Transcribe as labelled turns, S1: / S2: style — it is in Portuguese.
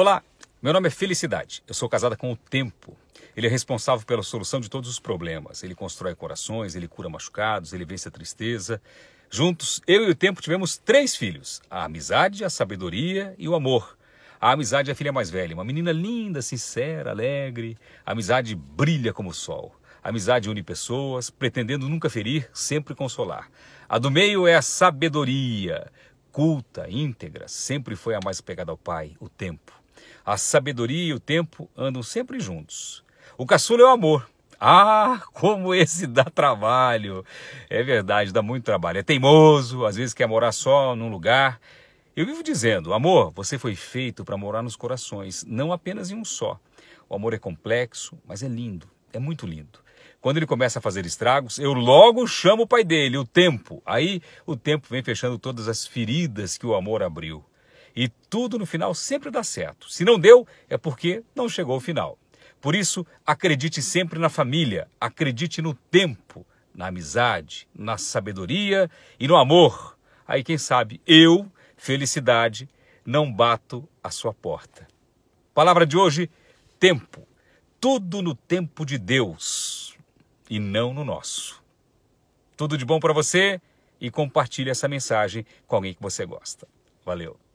S1: Olá, meu nome é Felicidade. Eu sou casada com o tempo. Ele é responsável pela solução de todos os problemas. Ele constrói corações, ele cura machucados, ele vence a tristeza. Juntos, eu e o tempo tivemos três filhos: a amizade, a sabedoria e o amor. A amizade é a filha mais velha, uma menina linda, sincera, alegre. A amizade brilha como o sol. A amizade une pessoas, pretendendo nunca ferir, sempre consolar. A do meio é a sabedoria, culta, íntegra, sempre foi a mais pegada ao pai, o tempo. A sabedoria e o tempo andam sempre juntos. O caçula é o amor. Ah, como esse dá trabalho! É verdade, dá muito trabalho. É teimoso, às vezes quer morar só num lugar. Eu vivo dizendo, amor, você foi feito para morar nos corações, não apenas em um só. O amor é complexo, mas é lindo, é muito lindo. Quando ele começa a fazer estragos, eu logo chamo o pai dele, o tempo. Aí o tempo vem fechando todas as feridas que o amor abriu. E tudo no final sempre dá certo. Se não deu, é porque não chegou ao final. Por isso, acredite sempre na família, acredite no tempo, na amizade, na sabedoria e no amor. Aí, quem sabe, eu, felicidade, não bato a sua porta. Palavra de hoje: tempo. Tudo no tempo de Deus e não no nosso. Tudo de bom para você e compartilhe essa mensagem com alguém que você gosta. Valeu!